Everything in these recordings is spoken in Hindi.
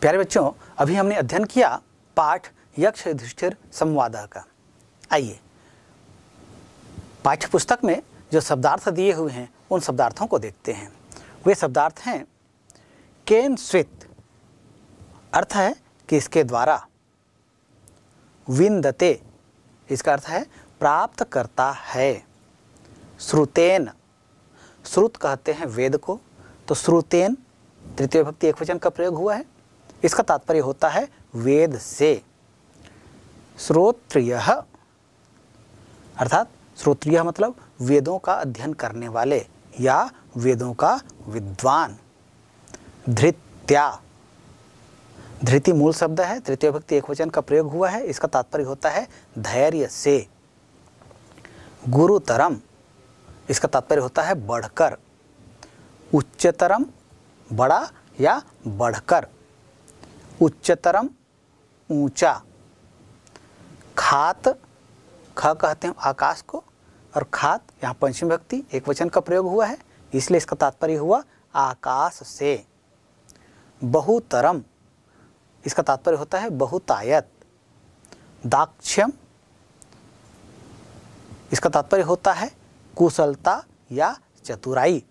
प्यारे बच्चों अभी हमने अध्ययन किया पाठ यक्ष युधिष्ठिर संवाद का आइए पाठ्य पुस्तक में जो शब्दार्थ दिए हुए हैं उन शब्दार्थों को देखते हैं वे शब्दार्थ हैं केन स्वित अर्थ है कि इसके द्वारा विंदते इसका अर्थ है प्राप्त करता है श्रुतेन श्रुत कहते हैं वेद को तो श्रुतेन तृतीय भक्ति एक वचन का प्रयोग हुआ है इसका तात्पर्य होता है वेद से श्रोत्रिय अर्थात श्रोत्रिय मतलब वेदों का अध्ययन करने वाले या वेदों का विद्वान धृत्या धृति मूल शब्द है तृतीय भक्ति एक वचन का प्रयोग हुआ है इसका तात्पर्य होता है धैर्य से गुरुतरम इसका तात्पर्य होता है बढ़कर उच्चतरम बड़ा या बढ़कर उच्चतरम ऊंचा खात ख कहते हैं आकाश को और खात यहाँ पंचमी भक्ति एक वचन का प्रयोग हुआ है इसलिए इसका तात्पर्य हुआ आकाश से बहुतरम इसका तात्पर्य होता है बहुतायत दाक्ष्यम इसका तात्पर्य होता है कुशलता या चतुराई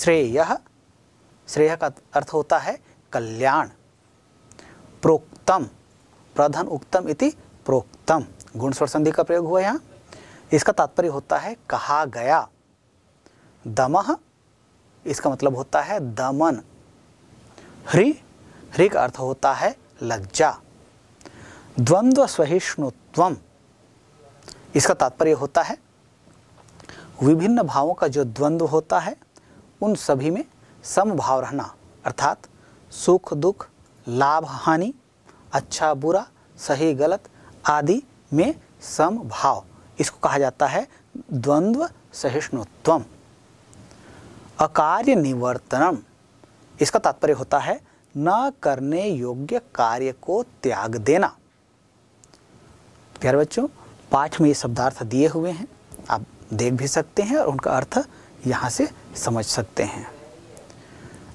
श्रेय श्रेय का अर्थ होता है कल्याण प्रोक्तम प्रधान उक्तम इति प्रोक्तम गुण स्वर संधि का प्रयोग हुआ यहाँ इसका तात्पर्य होता है कहा गया दमह इसका मतलब होता है दमन ह्री ह्री का अर्थ होता है लज्जा द्वंद्व सहिष्णुत्व इसका तात्पर्य होता है विभिन्न भावों का जो द्वंद्व होता है उन सभी में समभाव रहना अर्थात सुख दुख लाभ हानि अच्छा बुरा सही गलत आदि में समभाव इसको कहा जाता है द्वंद्व सहिष्णुत्वम अकार्य निवर्तनम इसका तात्पर्य होता है न करने योग्य कार्य को त्याग देना प्यारे बच्चों पाठ में ये शब्दार्थ दिए हुए हैं आप देख भी सकते हैं और उनका अर्थ यहाँ से समझ सकते हैं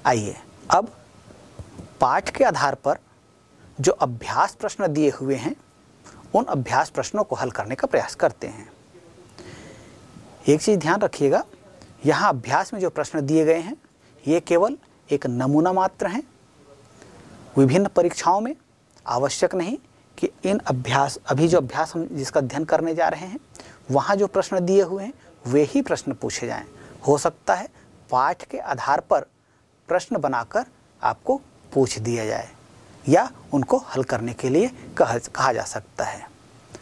आइए अब पाठ के आधार पर जो अभ्यास प्रश्न दिए हुए हैं उन अभ्यास प्रश्नों को हल करने का प्रयास करते हैं एक चीज़ ध्यान रखिएगा यहाँ अभ्यास में जो प्रश्न दिए गए हैं ये केवल एक नमूना मात्र हैं विभिन्न परीक्षाओं में आवश्यक नहीं कि इन अभ्यास अभी जो अभ्यास हम जिसका अध्ययन करने जा रहे हैं वहाँ जो प्रश्न दिए हुए हैं वे ही प्रश्न पूछे जाएं हो सकता है पाठ के आधार पर प्रश्न बनाकर आपको पूछ दिया जाए या उनको हल करने के लिए कह कहा जा सकता है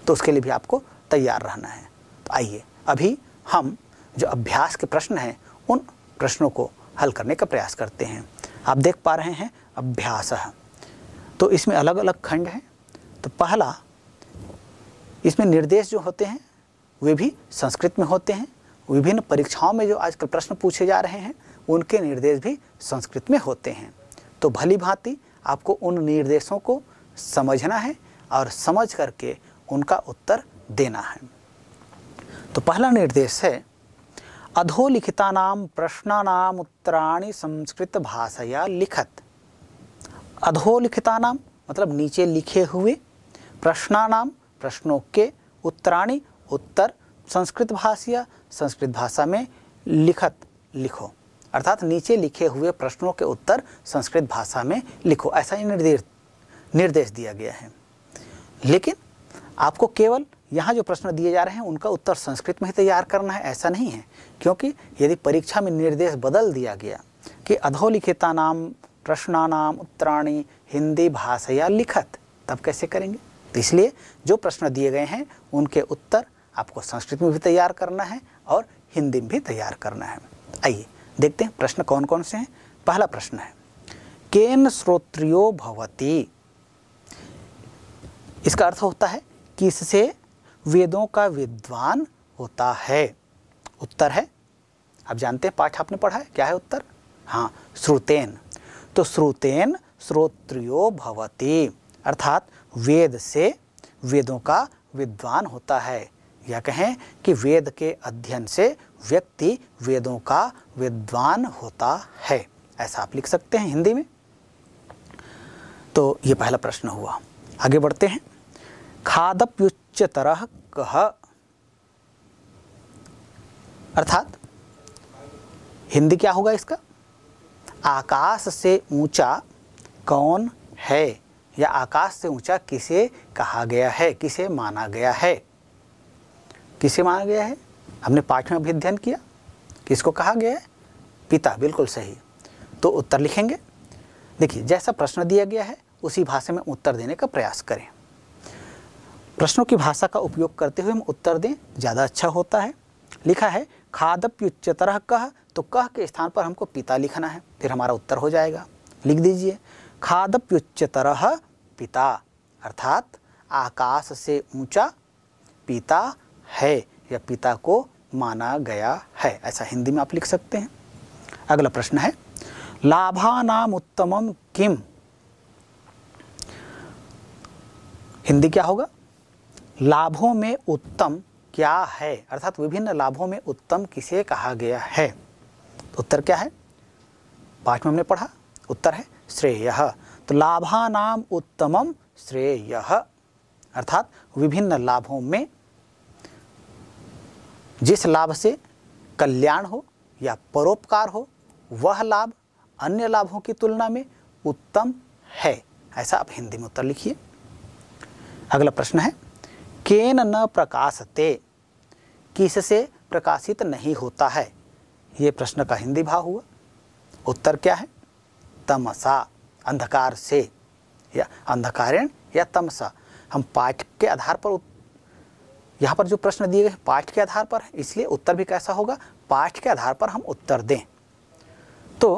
तो उसके लिए भी आपको तैयार रहना है तो आइए अभी हम जो अभ्यास के प्रश्न हैं उन प्रश्नों को हल करने का प्रयास करते हैं आप देख पा रहे हैं अभ्यास तो इसमें अलग अलग खंड हैं तो पहला इसमें निर्देश जो होते हैं वे भी संस्कृत में होते हैं विभिन्न परीक्षाओं में जो आजकल प्रश्न पूछे जा रहे हैं उनके निर्देश भी संस्कृत में होते हैं तो भली भांति आपको उन निर्देशों को समझना है और समझ करके उनका उत्तर देना है तो पहला निर्देश है अधोलिखितानाम प्रश्नानाम उत्तराणी संस्कृत भाषया लिखत अधोलिखितानाम मतलब नीचे लिखे हुए प्रश्नानाम प्रश्नों के उत्तराणी उत्तर संस्कृत भाषिया संस्कृत भाषा में लिखत लिखो अर्थात नीचे लिखे हुए प्रश्नों के उत्तर संस्कृत भाषा में लिखो ऐसा ही निर्देश निर्देश दिया गया है लेकिन आपको केवल यहाँ जो प्रश्न दिए जा रहे हैं उनका उत्तर संस्कृत में ही तैयार करना है ऐसा नहीं है क्योंकि यदि परीक्षा में निर्देश बदल दिया गया कि अधोलिखिता नाम प्रश्नानाम उत्तराणी हिंदी या लिखत तब कैसे करेंगे तो इसलिए जो प्रश्न दिए गए हैं उनके उत्तर आपको संस्कृत में भी तैयार करना है और हिंदी में भी तैयार करना है आइए देखते हैं प्रश्न कौन कौन से हैं पहला प्रश्न है केन श्रोत्रियो भवती इसका अर्थ होता है कि इससे वेदों का विद्वान होता है उत्तर है आप जानते हैं पाठ आपने पढ़ा है क्या है उत्तर हाँ श्रुतेन तो श्रुतेन श्रोत्रियो भवती अर्थात वेद से वेदों का विद्वान होता है या कहें कि वेद के अध्ययन से व्यक्ति वेदों का विद्वान होता है ऐसा आप लिख सकते हैं हिंदी में तो ये पहला प्रश्न हुआ आगे बढ़ते हैं खादप्युच्च तरह कह अर्थात हिंदी क्या होगा इसका आकाश से ऊंचा कौन है या आकाश से ऊंचा किसे कहा गया है किसे माना गया है किसे माना गया है हमने पाठ में भी अध्ययन किया किसको कहा गया है पिता बिल्कुल सही तो उत्तर लिखेंगे देखिए जैसा प्रश्न दिया गया है उसी भाषा में उत्तर देने का प्रयास करें प्रश्नों की भाषा का उपयोग करते हुए हम उत्तर दें ज़्यादा अच्छा होता है लिखा है खादप्युच्चतर कह तो कह के स्थान पर हमको पिता लिखना है फिर हमारा उत्तर हो जाएगा लिख दीजिए खादप्युच्चतर पिता अर्थात आकाश से ऊंचा पिता है या पिता को माना गया है ऐसा हिंदी में आप लिख सकते हैं अगला प्रश्न है लाभानाम उत्तमम किम हिंदी क्या होगा लाभों में उत्तम क्या है अर्थात विभिन्न लाभों में उत्तम किसे कहा गया है तो उत्तर क्या है पाँच में हमने पढ़ा उत्तर है श्रेय तो लाभानाम उत्तमम श्रेय अर्थात विभिन्न लाभों में जिस लाभ से कल्याण हो या परोपकार हो वह लाभ अन्य लाभों की तुलना में उत्तम है ऐसा आप हिंदी में उत्तर लिखिए अगला प्रश्न है केन न प्रकाशते किससे प्रकाशित नहीं होता है ये प्रश्न का हिंदी भाव हुआ उत्तर क्या है तमसा अंधकार से या अंधकारेण या तमसा हम पाठ के आधार पर यहाँ पर जो प्रश्न दिए गए पाठ के आधार पर है इसलिए उत्तर भी कैसा होगा पाठ के आधार पर हम उत्तर दें तो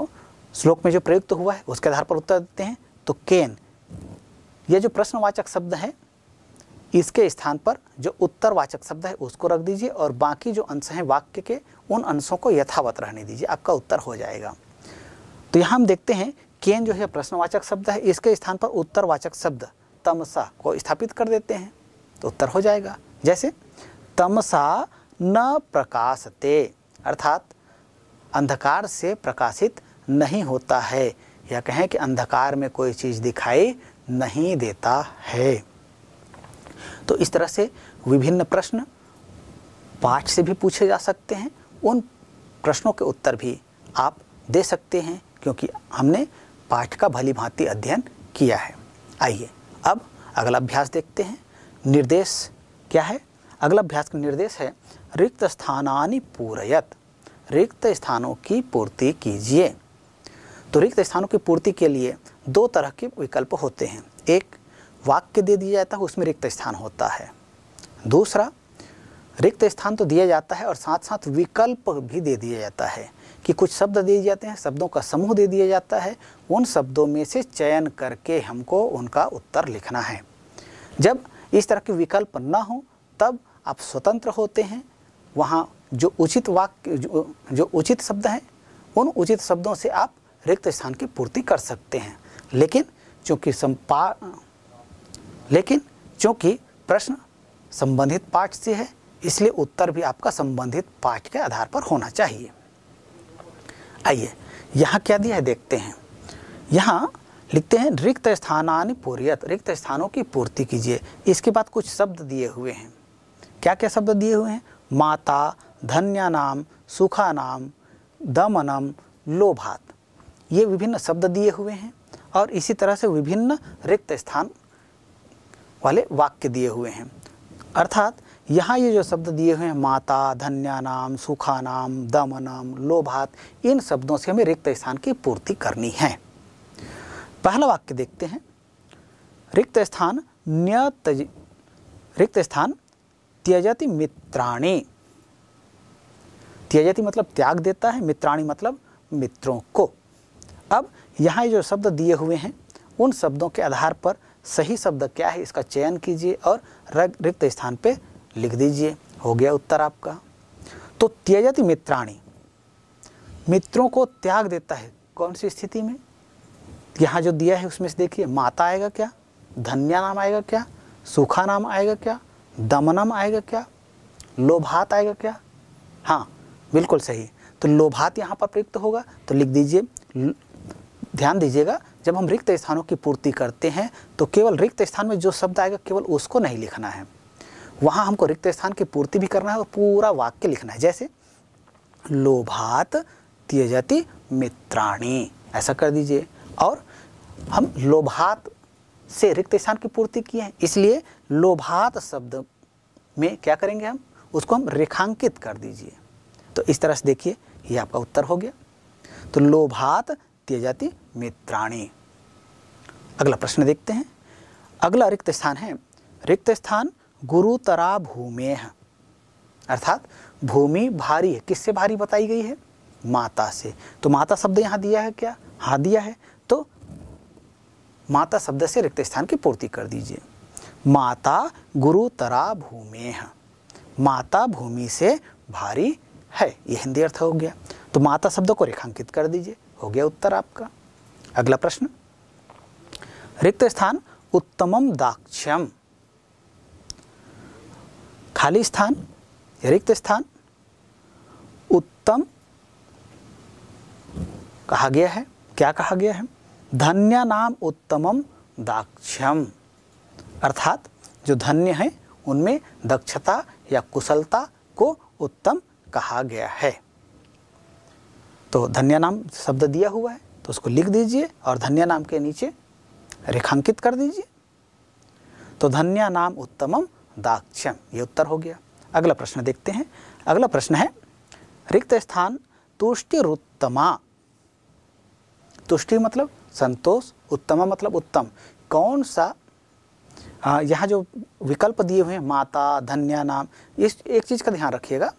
श्लोक में जो प्रयुक्त हुआ है उसके आधार पर उत्तर देते हैं तो केन यह जो प्रश्नवाचक शब्द है इसके स्थान पर जो उत्तरवाचक शब्द है उसको रख दीजिए और बाकी जो अंश हैं वाक्य के उन अंशों को यथावत रहने दीजिए आपका उत्तर हो जाएगा तो यहाँ हम देखते हैं केन जो है प्रश्नवाचक शब्द है इसके स्थान पर उत्तरवाचक शब्द तमसा को स्थापित कर देते हैं तो उत्तर हो जाएगा जैसे तमसा न प्रकाशते अर्थात अंधकार से प्रकाशित नहीं होता है या कहें कि अंधकार में कोई चीज़ दिखाई नहीं देता है तो इस तरह से विभिन्न प्रश्न पाठ से भी पूछे जा सकते हैं उन प्रश्नों के उत्तर भी आप दे सकते हैं क्योंकि हमने पाठ का भली भांति अध्ययन किया है आइए अब अगला अभ्यास देखते हैं निर्देश क्या है अगला अभ्यास का निर्देश है रिक्त स्थानानि पूरयत रिक्त स्थानों की पूर्ति कीजिए तो रिक्त स्थानों की पूर्ति के लिए दो तरह के विकल्प होते हैं एक वाक्य दे दिया जाता है उसमें रिक्त स्थान होता है दूसरा रिक्त स्थान तो दिया जाता है और साथ साथ विकल्प भी दे दिया जाता है कि कुछ शब्द दिए जाते हैं शब्दों का समूह दे दिया जाता है उन शब्दों में से चयन करके हमको उनका उत्तर लिखना है जब इस तरह के विकल्प न हो तब आप स्वतंत्र होते हैं वहाँ जो उचित वाक्य जो, उचित शब्द हैं उन उचित शब्दों से आप रिक्त स्थान की पूर्ति कर सकते हैं लेकिन चूँकि संपा लेकिन चूँकि प्रश्न संबंधित पाठ से है इसलिए उत्तर भी आपका संबंधित पाठ के आधार पर होना चाहिए आइए यहाँ क्या दिया है देखते हैं यहाँ लिखते हैं रिक्त स्थानानि पूर्यत रिक्त स्थानों की पूर्ति कीजिए इसके बाद कुछ शब्द दिए हुए हैं क्या क्या शब्द दिए हुए हैं माता धन्या नाम सुखा नाम दमनम लोभात ये विभिन्न शब्द दिए हुए हैं और इसी तरह से विभिन्न रिक्त स्थान वाले वाक्य दिए हुए हैं अर्थात यहाँ ये जो शब्द दिए हुए हैं माता धन्या नाम सुखा नाम दमनम लोभात इन शब्दों से हमें रिक्त स्थान की पूर्ति करनी है पहला वाक्य देखते हैं रिक्त स्थान न्य रिक्त स्थान त्यजति मित्राणी त्यजति मतलब त्याग देता है मित्राणी मतलब मित्रों को अब यहाँ जो शब्द दिए हुए हैं उन शब्दों के आधार पर सही शब्द क्या है इसका चयन कीजिए और रिक्त स्थान पे लिख दीजिए हो गया उत्तर आपका तो त्यजति मित्राणी मित्रों को त्याग देता है कौन सी स्थिति में यहाँ जो दिया है उसमें से देखिए माता आएगा क्या धन्या नाम आएगा क्या सूखा नाम आएगा क्या दमनम आएगा क्या लोभात आएगा क्या हाँ बिल्कुल सही तो लोभात यहाँ पर प्रयुक्त होगा तो लिख दीजिए ध्यान दीजिएगा जब हम रिक्त स्थानों की पूर्ति करते हैं तो केवल रिक्त स्थान में जो शब्द आएगा केवल उसको नहीं लिखना है वहाँ हमको रिक्त स्थान की पूर्ति भी करना है और पूरा वाक्य लिखना है जैसे लोभात त्यजति मित्राणी ऐसा कर दीजिए और हम लोभात से रिक्त स्थान की पूर्ति किए हैं इसलिए लोभात शब्द में क्या करेंगे हम उसको हम रेखांकित कर दीजिए तो इस तरह से देखिए ये आपका उत्तर हो गया तो लोभात त्यजाति मित्राणी अगला प्रश्न देखते हैं अगला रिक्त स्थान है रिक्त स्थान गुरुतरा भूमे अर्थात भूमि भारी है किससे भारी बताई गई है माता से तो माता शब्द यहाँ दिया है क्या हाँ दिया है माता शब्द से रिक्त स्थान की पूर्ति कर दीजिए माता गुरु तरा भूमि माता भूमि से भारी है ये हिंदी अर्थ हो गया तो माता शब्द को रेखांकित कर दीजिए हो गया उत्तर आपका अगला प्रश्न रिक्त स्थान उत्तमम दाक्ष्यम खाली स्थान रिक्त स्थान उत्तम कहा गया है क्या कहा गया है धन्य नाम उत्तमम दाक्षम अर्थात जो धन्य हैं उनमें दक्षता या कुशलता को उत्तम कहा गया है तो धन्य नाम शब्द दिया हुआ है तो उसको लिख दीजिए और धन्य नाम के नीचे रेखांकित कर दीजिए तो धन्य नाम उत्तमम दाक्षम ये उत्तर हो गया अगला प्रश्न देखते हैं अगला प्रश्न है रिक्त स्थान तुष्टिरुत्तमा तुष्टि मतलब संतोष उत्तम मतलब उत्तम कौन सा हाँ, यहाँ जो विकल्प दिए हुए हैं माता धन्या नाम इस एक चीज़ का ध्यान रखिएगा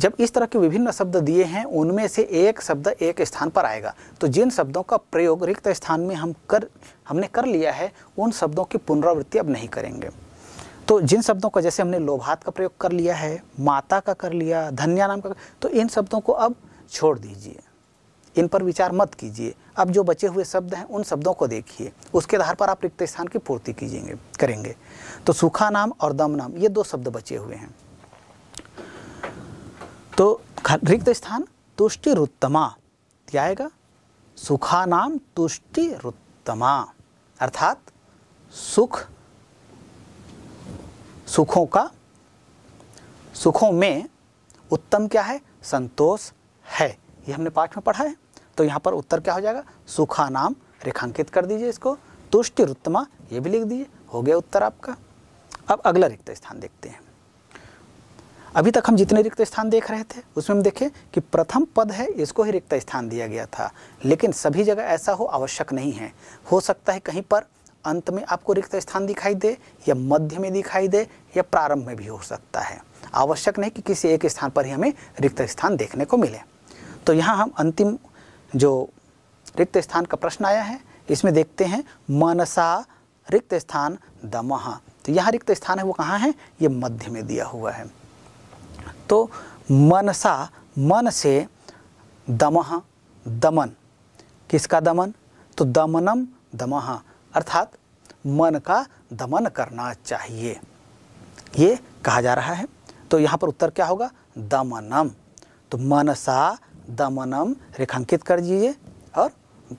जब इस तरह के विभिन्न शब्द दिए हैं उनमें से एक शब्द एक स्थान पर आएगा तो जिन शब्दों का प्रयोग रिक्त स्थान में हम कर हमने कर लिया है उन शब्दों की पुनरावृत्ति अब नहीं करेंगे तो जिन शब्दों का जैसे हमने लोभात का प्रयोग कर लिया है माता का कर लिया धन्या नाम का तो इन शब्दों को अब छोड़ दीजिए इन पर विचार मत कीजिए अब जो बचे हुए शब्द हैं उन शब्दों को देखिए उसके आधार पर आप रिक्त स्थान की पूर्ति कीजिएंगे करेंगे तो सूखा नाम और दम नाम ये दो शब्द बचे हुए हैं तो रिक्त स्थान तुष्टि रुत्तमा क्या आएगा सुखा नाम तुष्टि रुत्तमा अर्थात सुख सुखों का सुखों में उत्तम क्या है संतोष है ये हमने पाठ में पढ़ा है तो यहाँ पर उत्तर क्या हो जाएगा सूखा नाम रेखांकित कर दीजिए इसको तुष्ट रुत्तमा ये भी लिख दीजिए हो गया उत्तर आपका अब अगला रिक्त स्थान देखते हैं अभी तक हम जितने रिक्त स्थान देख रहे थे उसमें हम देखें कि प्रथम पद है इसको ही रिक्त स्थान दिया गया था लेकिन सभी जगह ऐसा हो आवश्यक नहीं है हो सकता है कहीं पर अंत में आपको रिक्त स्थान दिखाई दे या मध्य में दिखाई दे या प्रारंभ में भी हो सकता है आवश्यक नहीं कि किसी एक स्थान पर ही हमें रिक्त स्थान देखने को मिले तो यहाँ हम अंतिम जो रिक्त स्थान का प्रश्न आया है इसमें देखते हैं मनसा रिक्त स्थान दमह तो यहाँ रिक्त स्थान है वो कहाँ है ये मध्य में दिया हुआ है तो मनसा मन से दमह दमन किसका दमन तो दमनम दमह अर्थात मन का दमन करना चाहिए ये कहा जा रहा है तो यहाँ पर उत्तर क्या होगा दमनम तो मनसा दमनम रेखांकित कर दीजिए और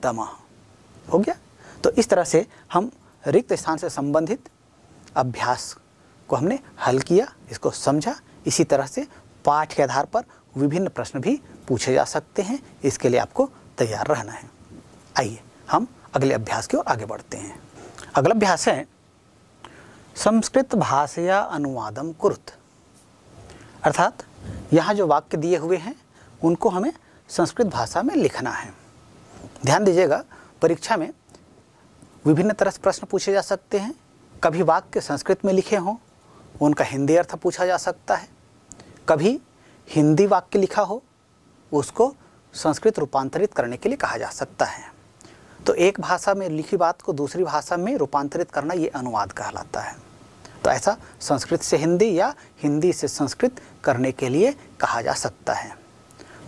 दमा हो गया तो इस तरह से हम रिक्त स्थान से संबंधित अभ्यास को हमने हल किया इसको समझा इसी तरह से पाठ के आधार पर विभिन्न प्रश्न भी पूछे जा सकते हैं इसके लिए आपको तैयार रहना है आइए हम अगले अभ्यास की ओर आगे बढ़ते हैं अगला अभ्यास है संस्कृत भाषया अनुवादम कुरुत अर्थात यहाँ जो वाक्य दिए हुए हैं उनको हमें संस्कृत भाषा में लिखना है ध्यान दीजिएगा परीक्षा में विभिन्न तरह से प्रश्न पूछे जा सकते हैं कभी वाक्य संस्कृत में लिखे हों उनका हिंदी अर्थ पूछा जा सकता है कभी हिंदी वाक्य लिखा हो उसको संस्कृत रूपांतरित करने के लिए कहा जा सकता है तो एक भाषा में लिखी बात को दूसरी भाषा में रूपांतरित करना ये अनुवाद कहलाता है तो ऐसा संस्कृत से हिंदी या हिंदी से संस्कृत करने के लिए कहा जा सकता है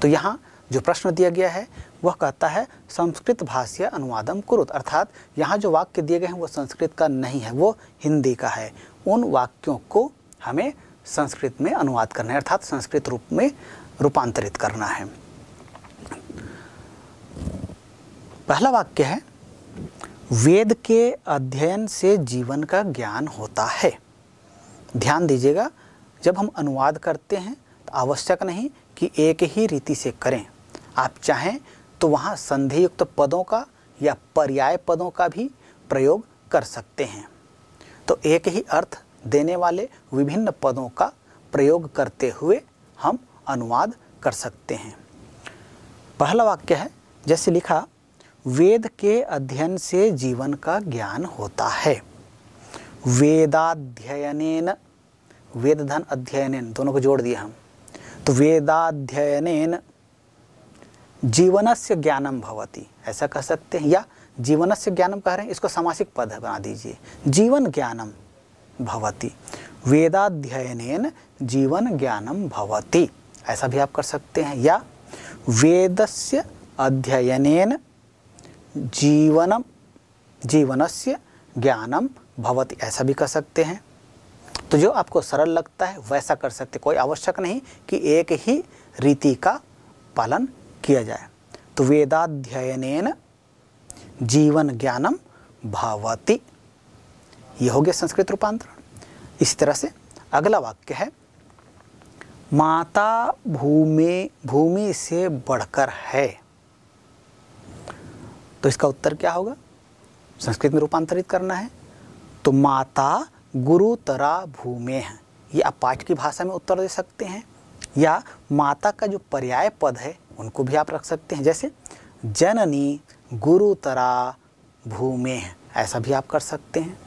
तो यहाँ जो प्रश्न दिया गया है वह कहता है संस्कृत भाष्य अनुवादम कुरुत अर्थात यहाँ जो वाक्य दिए गए हैं वो संस्कृत का नहीं है वो हिंदी का है उन वाक्यों को हमें संस्कृत में अनुवाद करना है अर्थात संस्कृत रूप में रूपांतरित करना है पहला वाक्य है वेद के अध्ययन से जीवन का ज्ञान होता है ध्यान दीजिएगा जब हम अनुवाद करते हैं तो आवश्यक नहीं कि एक ही रीति से करें आप चाहें तो वहाँ संधियुक्त पदों का या पर्याय पदों का भी प्रयोग कर सकते हैं तो एक ही अर्थ देने वाले विभिन्न पदों का प्रयोग करते हुए हम अनुवाद कर सकते हैं पहला वाक्य है जैसे लिखा वेद के अध्ययन से जीवन का ज्ञान होता है वेदाध्ययन वेद धन अध्ययन दोनों को जोड़ दिया हम तो वेदाध्ययन जीवन से ज्ञानम भवती ऐसा कह सकते हैं या जीवन से ज्ञानम कह रहे हैं इसको सामासिक पद बना दीजिए जीवन ज्ञानम भवती वेदाध्ययन जीवन ज्ञानम भवती ऐसा भी आप कर सकते हैं या वेदस्य अध्ययन जीवनम जीवनस्य ज्ञानम भवती ऐसा भी कह सकते हैं तो जो आपको सरल लगता है वैसा कर सकते कोई आवश्यक नहीं कि एक ही रीति का पालन किया जाए तो वेदाध्ययन जीवन ज्ञानम भावती ये हो गया संस्कृत रूपांतरण इसी तरह से अगला वाक्य है माता भूमि भूमि से बढ़कर है तो इसका उत्तर क्या होगा संस्कृत में रूपांतरित करना है तो माता गुरुतरा भूमे हैं ये आप पाठ की भाषा में उत्तर दे सकते हैं या माता का जो पर्याय पद है उनको भी आप रख सकते हैं जैसे जननी गुरुतरा भूमे हैं ऐसा भी आप कर सकते हैं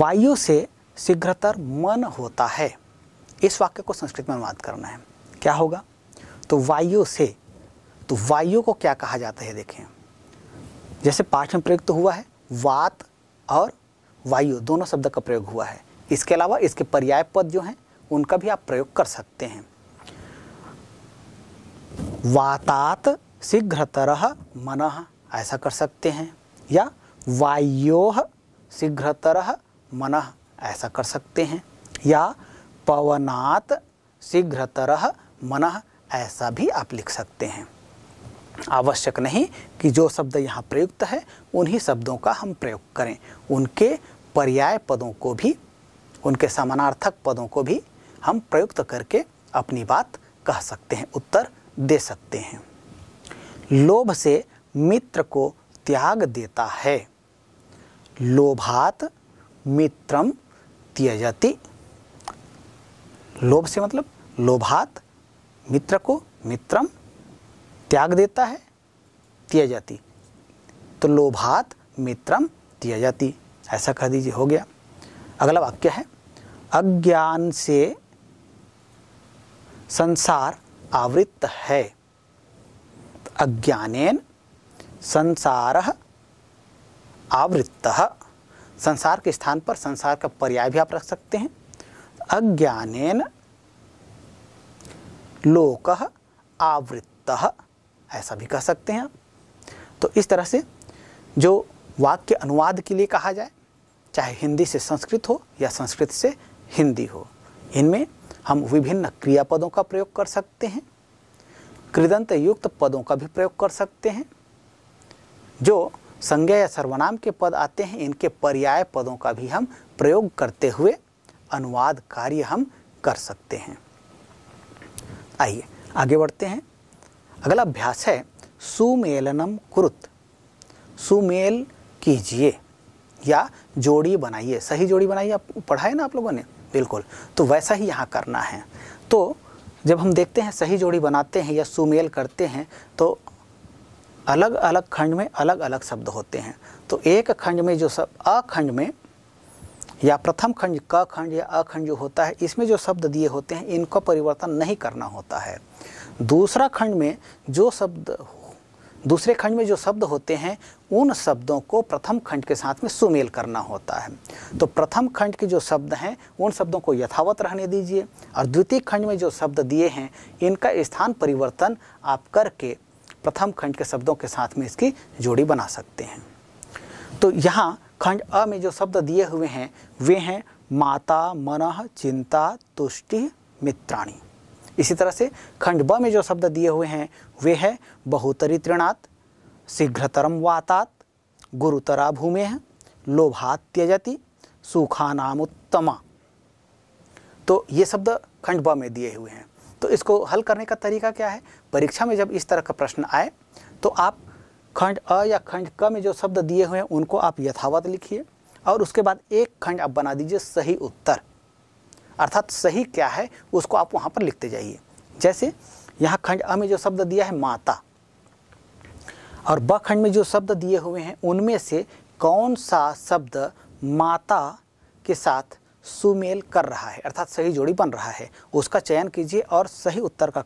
वायु से शीघ्रतर मन होता है इस वाक्य को संस्कृत में अनुवाद करना है क्या होगा तो वायु से तो वायु को क्या कहा जाता है देखें जैसे पाठ में प्रयुक्त हुआ है वात और वायु दोनों शब्द का प्रयोग हुआ है इसके अलावा इसके पर्याय पद जो हैं उनका भी आप प्रयोग कर सकते हैं वातात तरह मन ऐसा कर सकते हैं या वायो तरह मन ऐसा कर सकते हैं या पवनात तरह मन ऐसा भी आप लिख सकते हैं आवश्यक नहीं कि जो शब्द यहाँ प्रयुक्त है उन्हीं शब्दों का हम प्रयोग करें उनके पर्याय पदों को भी उनके समानार्थक पदों को भी हम प्रयुक्त करके अपनी बात कह सकते हैं उत्तर दे सकते हैं लोभ से मित्र को त्याग देता है लोभात मित्रम त्यजति लोभ से मतलब लोभात मित्र को मित्रम त्याग देता है तिया जाती तो लोभात मित्रम तिया जाती ऐसा कह दीजिए हो गया अगला वाक्य है अज्ञान से संसार आवृत्त है तो अज्ञानेन संसार आवृत्त संसार के स्थान पर संसार का पर्याय भी आप रख सकते हैं अज्ञानेन लोक आवृत्त ऐसा भी कह सकते हैं आप तो इस तरह से जो वाक्य अनुवाद के लिए कहा जाए चाहे हिंदी से संस्कृत हो या संस्कृत से हिंदी हो इनमें हम विभिन्न क्रियापदों का प्रयोग कर सकते हैं कृदंत युक्त पदों का भी प्रयोग कर सकते हैं जो संज्ञा या सर्वनाम के पद आते हैं इनके पर्याय पदों का भी हम प्रयोग करते हुए अनुवाद कार्य हम कर सकते हैं आइए आगे बढ़ते हैं अगला अभ्यास है सुमेलनम कुरुत सुमेल कीजिए या जोड़ी बनाइए सही जोड़ी बनाइए आप पढ़ाए ना आप लोगों ने बिल्कुल तो वैसा ही यहाँ करना है तो जब हम देखते हैं सही जोड़ी बनाते हैं या सुमेल करते हैं तो अलग अलग खंड में अलग अलग शब्द होते हैं तो एक खंड में जो शब्द अखंड में या प्रथम खंड क खंड या अखंड जो होता है इसमें जो शब्द दिए होते हैं इनका परिवर्तन नहीं करना होता है दूसरा खंड में जो शब्द दूसरे खंड में जो शब्द होते हैं उन शब्दों को प्रथम खंड के साथ में सुमेल करना होता है तो प्रथम खंड के जो शब्द हैं उन शब्दों को यथावत रहने दीजिए और द्वितीय खंड में जो शब्द दिए हैं इनका स्थान परिवर्तन आप करके प्रथम खंड के शब्दों के साथ में इसकी जोड़ी बना सकते हैं तो यहाँ खंड अ में जो शब्द दिए हुए हैं वे हैं माता मनह चिंता तुष्टि मित्राणी इसी तरह से खंड ब में जो शब्द दिए हुए हैं वे है बहुतरितृणात् शीघ्रतरम वातात गुरुतरा भूमे है लोभात त्यजति नाम उत्तमा तो ये शब्द खंड ब में दिए हुए हैं तो इसको हल करने का तरीका क्या है परीक्षा में जब इस तरह का प्रश्न आए तो आप खंड अ या खंड क में जो शब्द दिए हुए हैं उनको आप यथावत लिखिए और उसके बाद एक खंड आप बना दीजिए सही उत्तर अर्थात सही क्या है उसको आप वहाँ पर लिखते जाइए जैसे यहाँ खंड अ में जो शब्द दिया है माता और ब खंड में जो शब्द दिए हुए हैं उनमें से कौन सा शब्द माता के साथ सुमेल कर रहा है अर्थात सही जोड़ी बन रहा है उसका चयन कीजिए और सही उत्तर का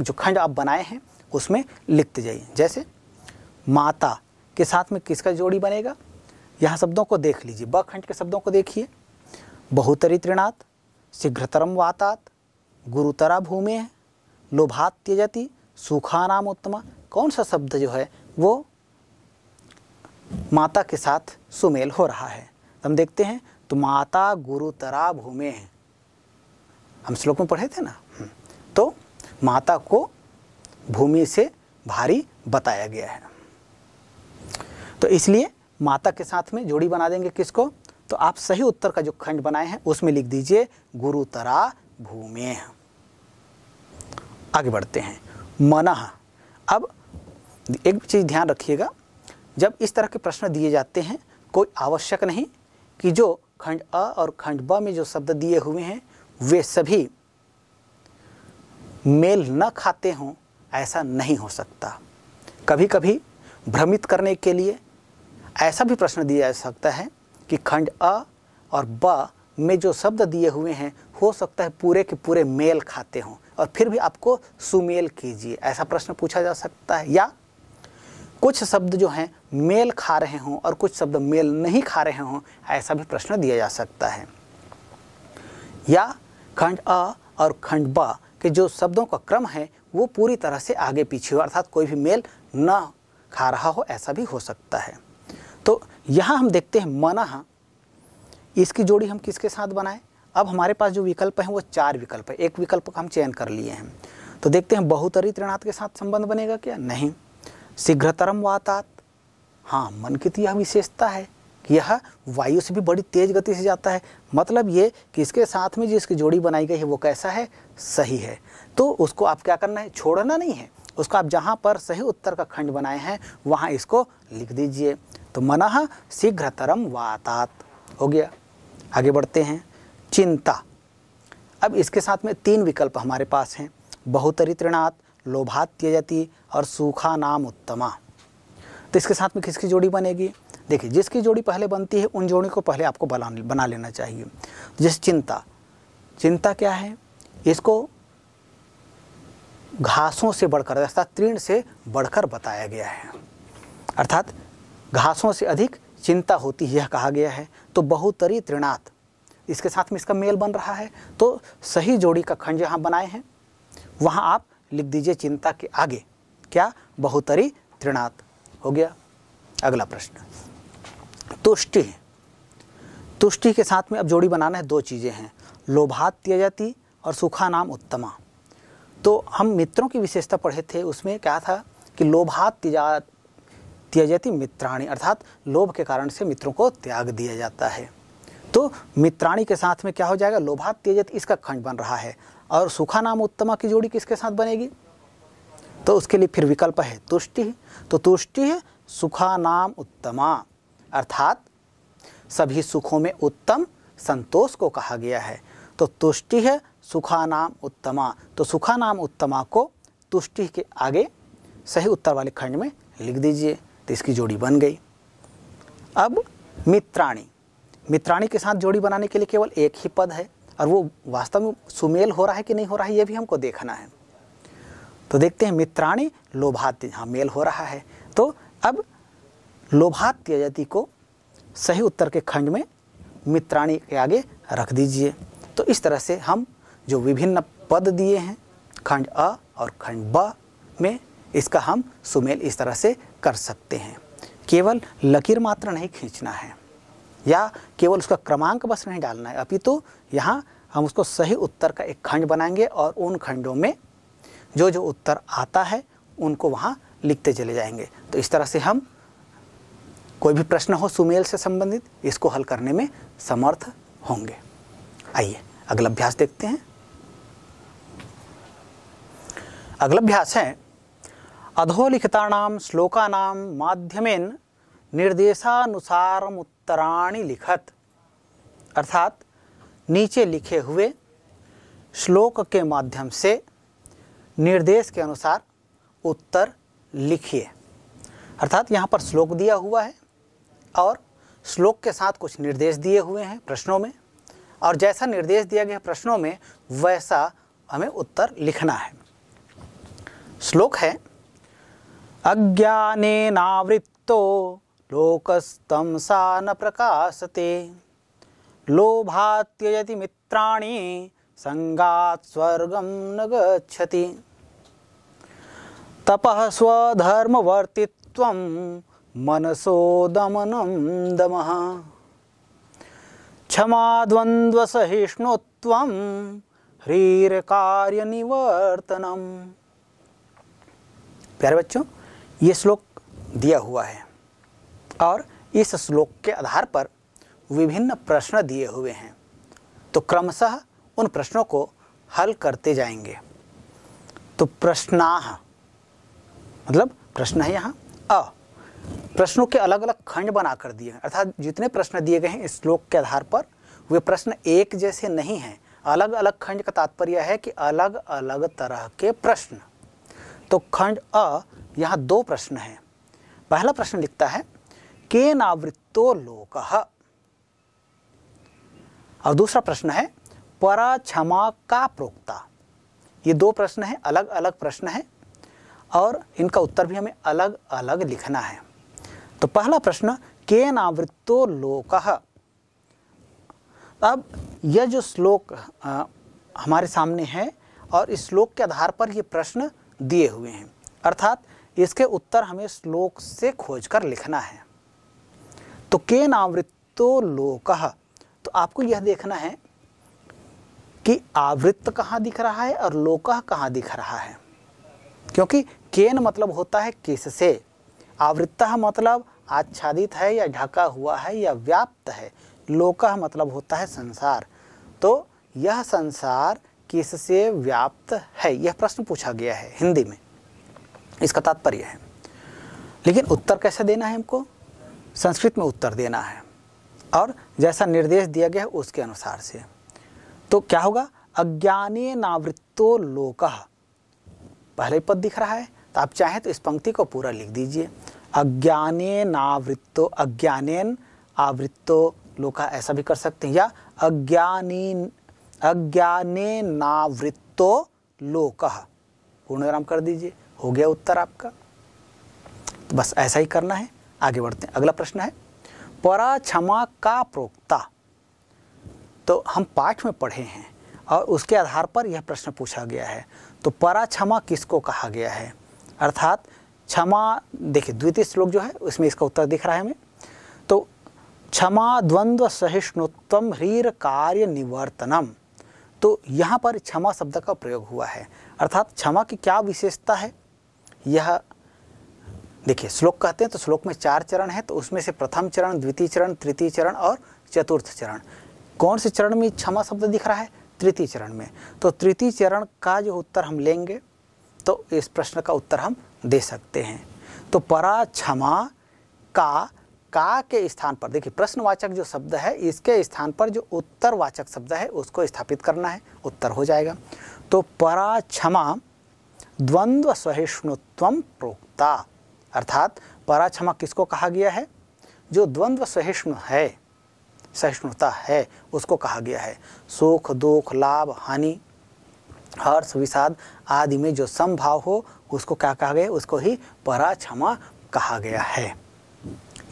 जो खंड आप बनाए हैं उसमें लिखते जाइए जैसे माता के साथ में किसका जोड़ी बनेगा यहाँ शब्दों को देख लीजिए ब खंड के शब्दों को देखिए बहुतरी त्रिनाथ शीघ्रतरम वातात गुरुतरा भूमि है लोभात त्यजति नाम उत्तमा कौन सा शब्द जो है वो माता के साथ सुमेल हो रहा है हम देखते हैं तो माता गुरुतरा भूमि है हम श्लोक में पढ़े थे ना हम्म। तो माता को भूमि से भारी बताया गया है तो इसलिए माता के साथ में जोड़ी बना देंगे किसको तो आप सही उत्तर का जो खंड बनाए हैं उसमें लिख दीजिए गुरुतरा भूमे आगे बढ़ते हैं मन अब एक चीज़ ध्यान रखिएगा जब इस तरह के प्रश्न दिए जाते हैं कोई आवश्यक नहीं कि जो खंड अ और खंड ब में जो शब्द दिए हुए हैं वे सभी मेल न खाते हों ऐसा नहीं हो सकता कभी कभी भ्रमित करने के लिए ऐसा भी प्रश्न दिया जा सकता है कि खंड अ और ब में जो शब्द दिए हुए हैं हो सकता है पूरे के पूरे मेल खाते हों और फिर भी आपको सुमेल कीजिए ऐसा प्रश्न पूछा जा सकता है या कुछ शब्द जो हैं मेल खा रहे हों और कुछ शब्द मेल नहीं खा रहे हों ऐसा भी प्रश्न दिया जा सकता है या खंड अ और खंड ब के जो शब्दों का क्रम है वो पूरी तरह से आगे पीछे हो अर्थात कोई भी मेल न खा रहा हो ऐसा भी हो सकता है तो यहाँ हम देखते हैं मना इसकी जोड़ी हम किसके साथ बनाएं अब हमारे पास जो विकल्प हैं वो चार विकल्प है एक विकल्प का हम चयन कर लिए हैं तो देखते हैं बहुतरी ऋणात के साथ संबंध बनेगा क्या नहीं शीघ्रतरम वातात हाँ मन की तो यह विशेषता है कि यह वायु से भी बड़ी तेज गति से जाता है मतलब ये कि इसके साथ में जिसकी जोड़ी बनाई गई है वो कैसा है सही है तो उसको आप क्या करना है छोड़ना नहीं है उसको आप जहाँ पर सही उत्तर का खंड बनाए हैं वहाँ इसको लिख दीजिए तो मन शीघ्रतरम वातात हो गया आगे बढ़ते हैं चिंता अब इसके साथ में तीन विकल्प हमारे पास हैं बहुतरित्रणात् त्यजती और सूखा नाम उत्तमा तो इसके साथ में किसकी जोड़ी बनेगी देखिए जिसकी जोड़ी पहले बनती है उन जोड़ी को पहले आपको बना बना लेना चाहिए जैसे चिंता चिंता क्या है इसको घासों से बढ़कर अर्थात तृण से बढ़कर बताया गया है अर्थात घासों से अधिक चिंता होती है यह कहा गया है तो बहुतरी त्रिनाथ इसके साथ में इसका मेल बन रहा है तो सही जोड़ी का खंड जहाँ बनाए हैं वहाँ आप लिख दीजिए चिंता के आगे क्या बहुतरी त्रिनाथ हो गया अगला प्रश्न तुष्टि तुष्टि के साथ में अब जोड़ी बनाना है दो चीज़ें हैं लोभात लोभात्यजति और सुखा नाम उत्तमा तो हम मित्रों की विशेषता पढ़े थे उसमें क्या था कि लोभात तिजात त्यजति मित्राणी अर्थात लोभ के कारण से मित्रों को त्याग दिया जाता है तो मित्राणी के साथ में क्या हो जाएगा लोभात त्यजत इसका खंड बन रहा है और सुखा नाम उत्तमा की जोड़ी किसके साथ बनेगी तो उसके लिए फिर विकल्प है तुष्टि तो तुष्टि है सुखा नाम उत्तमा अर्थात सभी सुखों में उत्तम संतोष को कहा गया है तो तुष्टि है सुखा नाम उत्तमा तो सुखा नाम उत्तमा को तुष्टि के आगे सही उत्तर वाले खंड में लिख दीजिए तो इसकी जोड़ी बन गई अब मित्राणी मित्राणी के साथ जोड़ी बनाने के लिए केवल एक ही पद है और वो वास्तव में सुमेल हो रहा है कि नहीं हो रहा है ये भी हमको देखना है तो देखते हैं मित्राणी लोभात्य हाँ मेल हो रहा है तो अब लोभात्य यति को सही उत्तर के खंड में मित्राणी के आगे रख दीजिए तो इस तरह से हम जो विभिन्न पद दिए हैं खंड अ और खंड ब में इसका हम सुमेल इस तरह से कर सकते हैं केवल लकीर मात्र नहीं खींचना है या केवल उसका क्रमांक बस नहीं डालना है अभी तो यहाँ हम उसको सही उत्तर का एक खंड बनाएंगे और उन खंडों में जो जो उत्तर आता है उनको वहाँ लिखते चले जाएंगे तो इस तरह से हम कोई भी प्रश्न हो सुमेल से संबंधित इसको हल करने में समर्थ होंगे आइए अगला अभ्यास देखते हैं अगला अभ्यास है अधोलिखिता श्लोकाना माध्यमेन निर्देशानुसार उत्तराणि लिखत अर्थात नीचे लिखे हुए श्लोक के माध्यम से निर्देश के अनुसार उत्तर लिखिए अर्थात यहाँ पर श्लोक दिया हुआ है और श्लोक के साथ कुछ निर्देश दिए हुए हैं प्रश्नों में और जैसा निर्देश दिया गया प्रश्नों में वैसा हमें उत्तर लिखना है श्लोक है लोकस्तम सा न प्रकाशते लोभात्यजति मित्राणि संगात स्वर्गम न गच्छति तपः स्वधर्मवर्तित्वं मनसो दमनम दमः क्षमा कार्य ह्रीरकार्यनिवर्तनम् प्यारे बच्चों ये श्लोक दिया हुआ है और इस श्लोक के आधार पर विभिन्न प्रश्न दिए हुए हैं तो क्रमशः उन प्रश्नों को हल करते जाएंगे तो प्रश्नाह मतलब प्रश्न है यहाँ अ प्रश्नों के अलग अलग खंड बना कर दिए अर्थात जितने प्रश्न दिए गए हैं इस श्लोक के आधार पर वे प्रश्न एक जैसे नहीं हैं अलग अलग खंड का तात्पर्य है कि अलग अलग तरह के प्रश्न तो खंड अ यहाँ दो प्रश्न हैं पहला प्रश्न लिखता है के नावृत्तो लोक और दूसरा प्रश्न है परा क्षमा का प्रोक्ता ये दो प्रश्न हैं अलग अलग प्रश्न हैं और इनका उत्तर भी हमें अलग अलग लिखना है तो पहला प्रश्न के नावृत्तो लोक अब यह जो श्लोक हमारे सामने है और इस श्लोक के आधार पर ये प्रश्न दिए हुए हैं अर्थात इसके उत्तर हमें श्लोक से खोज कर लिखना है तो के नावृत्तो लोक तो आपको यह देखना है कि आवृत्त कहाँ दिख रहा है और लोकह कहाँ दिख रहा है क्योंकि केन मतलब होता है किस से आवृत्त मतलब आच्छादित है या ढका हुआ है या व्याप्त है लोकह मतलब होता है संसार तो यह संसार किस से व्याप्त है यह प्रश्न पूछा गया है हिंदी में इसका तात्पर्य है लेकिन उत्तर कैसे देना है हमको संस्कृत में उत्तर देना है और जैसा निर्देश दिया गया है उसके अनुसार से तो क्या होगा अज्ञाने नावृत्तो लोक पहले पद दिख रहा है तो आप चाहें तो इस पंक्ति को पूरा लिख दीजिए अज्ञाने नावृत्तो अज्ञानेन आवृत्तो लोका ऐसा भी कर सकते हैं या अज्ञानी अज्ञाने नावृत्तो लोक विराम कर दीजिए हो गया उत्तर आपका तो बस ऐसा ही करना है आगे बढ़ते हैं अगला प्रश्न है परा क्षमा का प्रोक्ता तो हम पाठ में पढ़े हैं और उसके आधार पर यह प्रश्न पूछा गया है तो परा क्षमा किसको कहा गया है अर्थात क्षमा देखिए द्वितीय श्लोक जो है उसमें इसका उत्तर दिख रहा है हमें तो क्षमा द्वंद्व सहिष्णुत्वम ह्रीर कार्य निवर्तनम तो यहाँ पर क्षमा शब्द का प्रयोग हुआ है अर्थात क्षमा की क्या विशेषता है यह देखिए श्लोक कहते हैं तो श्लोक में चार चरण है तो उसमें से प्रथम चरण द्वितीय चरण तृतीय चरण और चतुर्थ चरण कौन से चरण में क्षमा शब्द दिख रहा है तृतीय चरण में तो तृतीय चरण का जो उत्तर हम लेंगे तो इस प्रश्न का उत्तर हम दे सकते हैं तो परा क्षमा का का के स्थान पर देखिए प्रश्नवाचक जो शब्द है इसके स्थान पर जो उत्तरवाचक शब्द है उसको स्थापित करना है उत्तर हो जाएगा तो परा क्षमा द्वंद्व सहिष्णुत्व प्रोक्ता अर्थात पराक्षमा किसको कहा गया है जो द्वंद्व सहिष्णु है सहिष्णुता है उसको कहा गया है सुख दुख लाभ हानि हर्ष विषाद आदि में जो समभाव हो उसको क्या कहा गया उसको ही पराक्षमा कहा गया है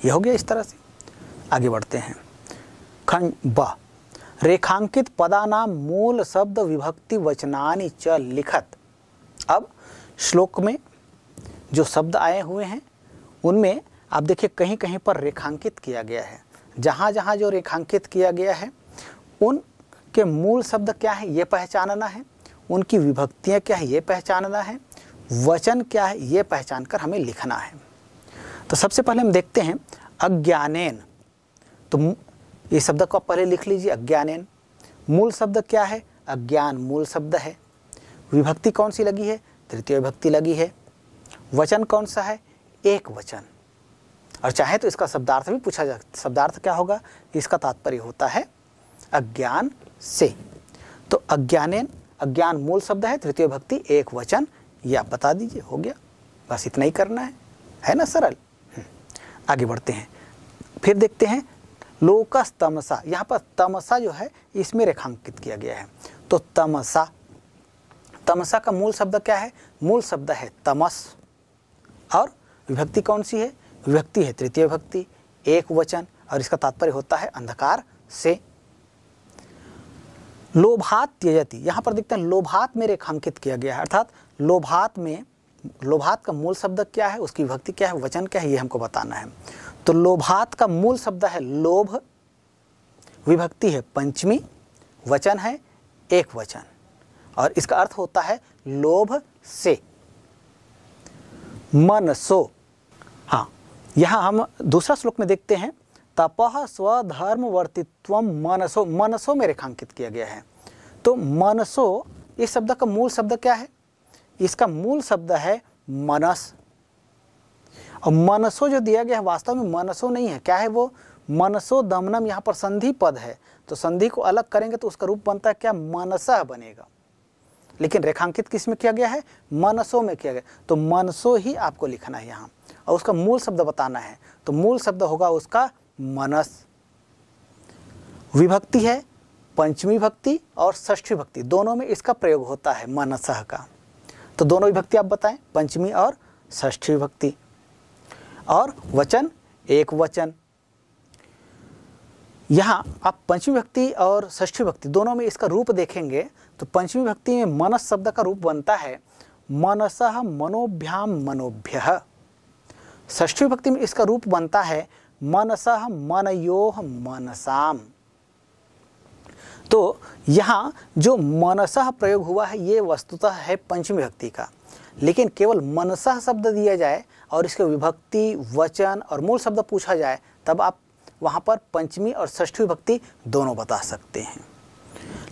यह हो गया इस तरह से आगे बढ़ते हैं खंड ब रेखांकित नाम मूल शब्द विभक्ति वचनानि च लिखत अब श्लोक में जो शब्द आए हुए हैं उनमें आप देखिए कहीं कहीं पर रेखांकित किया गया है जहाँ जहाँ जो रेखांकित किया गया है उनके मूल शब्द क्या है ये पहचानना है उनकी विभक्तियाँ क्या है ये पहचानना है वचन क्या है ये पहचान कर हमें लिखना है तो सबसे पहले हम देखते हैं अज्ञानेन तो ये शब्द को आप पहले लिख लीजिए अज्ञानेन मूल शब्द क्या है अज्ञान मूल शब्द है विभक्ति कौन सी लगी है तृतीय विभक्ति लगी है वचन कौन सा है एक वचन और चाहे तो इसका शब्दार्थ भी पूछा जा शब्दार्थ क्या होगा इसका तात्पर्य होता है अज्ञान से तो अज्ञाने अज्ञान मूल शब्द है तृतीय भक्ति एक वचन ये आप बता दीजिए हो गया बस इतना ही करना है है ना सरल हम्म। आगे बढ़ते हैं फिर देखते हैं लोकस तमसा यहाँ पर तमसा जो है इसमें रेखांकित किया गया है तो तमसा तमसा का मूल शब्द क्या है मूल शब्द है तमस और विभक्ति कौन सी है विभक्ति है तृतीय भक्ति एक वचन और इसका तात्पर्य होता है अंधकार से लोभात त्यजति यहाँ पर देखते हैं लोभात में रेखांकित किया गया है अर्थात लोभात में लोभात का मूल शब्द क्या है उसकी विभक्ति क्या है वचन क्या है ये हमको बताना है तो लोभात का मूल शब्द है लोभ विभक्ति है पंचमी वचन है एक वचन और इसका अर्थ होता है लोभ से मन सो हाँ यहाँ हम दूसरा श्लोक में देखते हैं तपह स्वधर्म वर्तित्व मनसो मनसो में रेखांकित किया गया है तो मनसो इस शब्द का मूल शब्द क्या है इसका मूल शब्द है मनस और मनसो जो दिया गया है वास्तव में मनसो नहीं है क्या है वो मनसो दमनम यहाँ पर संधि पद है तो संधि को अलग करेंगे तो उसका रूप बनता है क्या मनसा बनेगा लेकिन रेखांकित किस में किया गया है मनसो में किया गया तो मनसो ही आपको लिखना है यहाँ और उसका मूल शब्द बताना है तो मूल शब्द होगा उसका मनस विभक्ति है पंचमी भक्ति और षष्ठी भक्ति दोनों में इसका प्रयोग होता है मनसह का तो दोनों विभक्ति आप बताएं पंचमी और षष्ठी भक्ति और वचन एक वचन यहाँ आप पंचमी भक्ति और षष्ठी भक्ति दोनों में इसका रूप देखेंगे तो पंचमी भक्ति में मनस शब्द का रूप बनता है मनस मनोभ्याम मनोभ्य ष्ठी भक्ति में इसका रूप बनता है मनस मनयो मनसाम तो यहाँ जो मनस प्रयोग हुआ है ये वस्तुतः है पंचमी भक्ति का लेकिन केवल मनस शब्द दिया जाए और इसके विभक्ति वचन और मूल शब्द पूछा जाए तब आप वहाँ पर पंचमी और ष्ठी भक्ति दोनों बता सकते हैं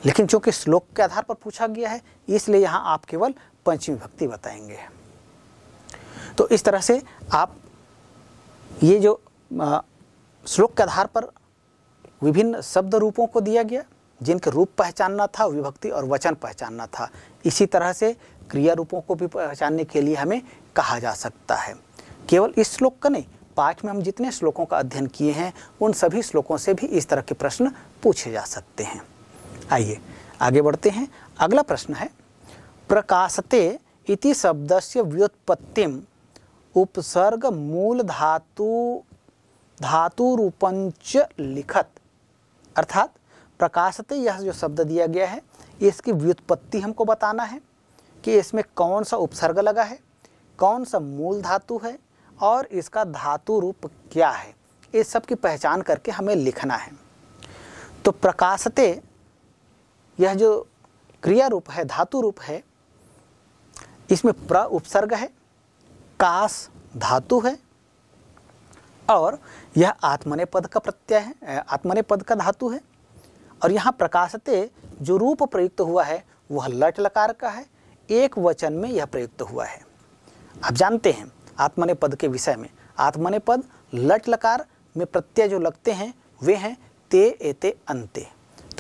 लेकिन चूंकि श्लोक के आधार पर पूछा गया है इसलिए यहां आप केवल पंचमी भक्ति बताएंगे तो इस तरह से आप ये जो श्लोक के आधार पर विभिन्न शब्द रूपों को दिया गया जिनके रूप पहचानना था विभक्ति और वचन पहचानना था इसी तरह से क्रिया रूपों को भी पहचानने के लिए हमें कहा जा सकता है केवल इस श्लोक का नहीं पाठ में हम जितने श्लोकों का अध्ययन किए हैं उन सभी श्लोकों से भी इस तरह के प्रश्न पूछे जा सकते हैं आइए आगे बढ़ते हैं अगला प्रश्न है प्रकाशते इति शब्दस्य व्युत्पत्ति उपसर्ग मूल धातु धातु रूपंच लिखत अर्थात प्रकाशते यह जो शब्द दिया गया है इसकी व्युत्पत्ति हमको बताना है कि इसमें कौन सा उपसर्ग लगा है कौन सा मूल धातु है और इसका धातु रूप क्या है इस सब की पहचान करके हमें लिखना है तो प्रकाशते यह जो क्रिया रूप है धातु रूप है इसमें प्र उपसर्ग है कास धातु है और यह आत्मने पद का प्रत्यय है आत्मने पद का धातु है और यहाँ प्रकाशते जो रूप प्रयुक्त हुआ है वह लट लकार का है एक वचन में यह प्रयुक्त हुआ है आप जानते हैं आत्मने पद के विषय में आत्मने पद लट लकार में प्रत्यय जो लगते हैं वे हैं ते एते अंते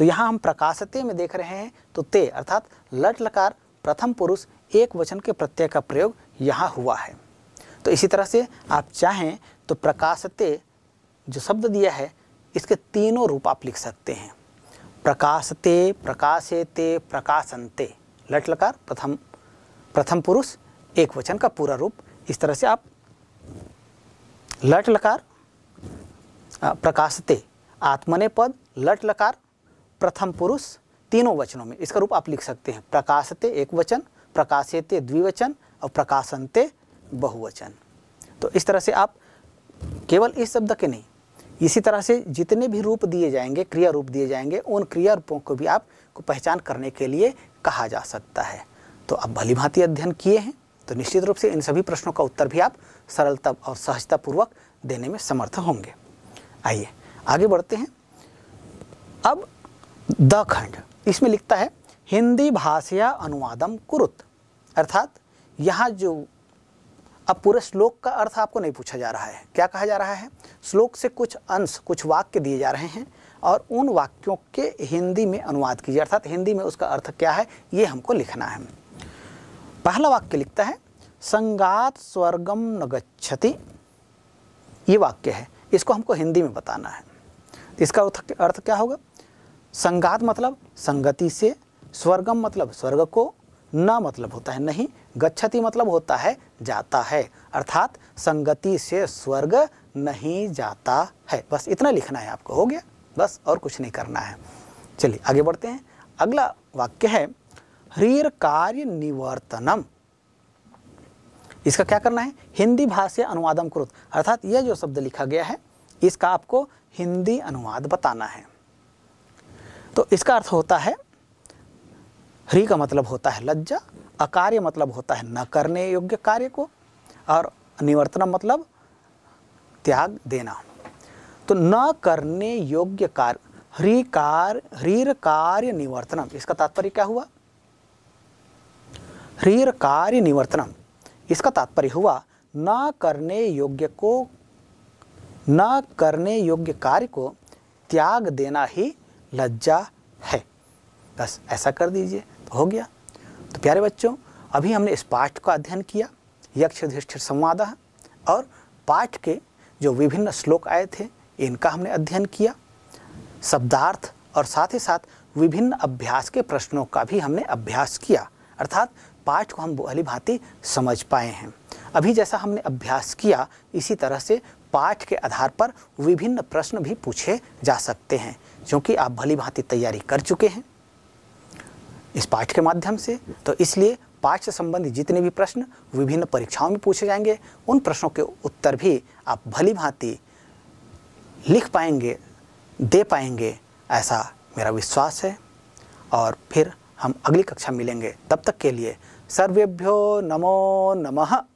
तो यहाँ हम प्रकाशते में देख रहे हैं तो ते अर्थात लट लकार प्रथम पुरुष एक वचन के प्रत्यय का प्रयोग यहाँ हुआ है तो इसी तरह से आप चाहें तो प्रकाशते जो शब्द दिया है इसके तीनों रूप आप लिख सकते हैं प्रकाशते प्रकाशेते प्रकाशनते लट लकार प्रथम प्रथम पुरुष एक वचन का पूरा रूप इस तरह से आप लट लकार प्रकाशते आत्मने पद लट लकार प्रथम पुरुष तीनों वचनों में इसका रूप आप लिख सकते हैं प्रकाशते एक वचन प्रकाशित द्विवचन और प्रकाशनते बहुवचन तो इस तरह से आप केवल इस शब्द के नहीं इसी तरह से जितने भी रूप दिए जाएंगे क्रिया रूप दिए जाएंगे उन क्रिया रूपों को भी आप को पहचान करने के लिए कहा जा सकता है तो आप भली भांति अध्ययन किए हैं तो निश्चित रूप से इन सभी प्रश्नों का उत्तर भी आप सरलता और सहजतापूर्वक देने में समर्थ होंगे आइए आगे बढ़ते हैं अब द खंड इसमें लिखता है हिंदी भाषया अनुवादम कुरुत अर्थात यहाँ जो अब पूरे श्लोक का अर्थ आपको नहीं पूछा जा रहा है क्या कहा जा रहा है श्लोक से कुछ अंश कुछ वाक्य दिए जा रहे हैं और उन वाक्यों के हिंदी में अनुवाद कीजिए अर्थात हिंदी में उसका अर्थ क्या है ये हमको लिखना है पहला वाक्य लिखता है संगात स्वर्गम न गच्छति ये वाक्य है इसको हमको हिंदी में बताना है इसका अर्थ क्या होगा संगात मतलब संगति से स्वर्गम मतलब स्वर्ग को न मतलब होता है नहीं गच्छति मतलब होता है जाता है अर्थात संगति से स्वर्ग नहीं जाता है बस इतना लिखना है आपको हो गया बस और कुछ नहीं करना है चलिए आगे बढ़ते हैं अगला वाक्य है ह्रीर कार्य निवर्तनम इसका क्या करना है हिंदी भाषा अनुवादम क्रोत अर्थात यह जो शब्द लिखा गया है इसका आपको हिंदी अनुवाद बताना है तो इसका अर्थ होता है ह्री का मतलब होता है लज्जा अकार्य मतलब होता है न करने योग्य कार्य को और निवर्तन मतलब त्याग देना तो न करने योग्य कार्य ह्री कार ह्रीर कार्य निवर्तनम इसका तात्पर्य क्या हुआ ह्रीर कार्य निवर्तनम इसका तात्पर्य हुआ न करने योग्य को न करने योग्य कार्य को त्याग देना ही लज्जा है बस ऐसा कर दीजिए तो हो गया तो प्यारे बच्चों अभी हमने इस पाठ का अध्ययन किया यक्ष अधिष्ठिर संवाद और पाठ के जो विभिन्न श्लोक आए थे इनका हमने अध्ययन किया शब्दार्थ और साथ ही साथ विभिन्न अभ्यास के प्रश्नों का भी हमने अभ्यास किया अर्थात पाठ को हम भली भांति समझ पाए हैं अभी जैसा हमने अभ्यास किया इसी तरह से पाठ के आधार पर विभिन्न प्रश्न भी पूछे जा सकते हैं क्योंकि आप भली भांति तैयारी कर चुके हैं इस पाठ के माध्यम से तो इसलिए पाठ से संबंधित जितने भी प्रश्न विभिन्न परीक्षाओं में पूछे जाएंगे उन प्रश्नों के उत्तर भी आप भली भांति लिख पाएंगे दे पाएंगे ऐसा मेरा विश्वास है और फिर हम अगली कक्षा मिलेंगे तब तक के लिए सर्वेभ्यो नमो नमः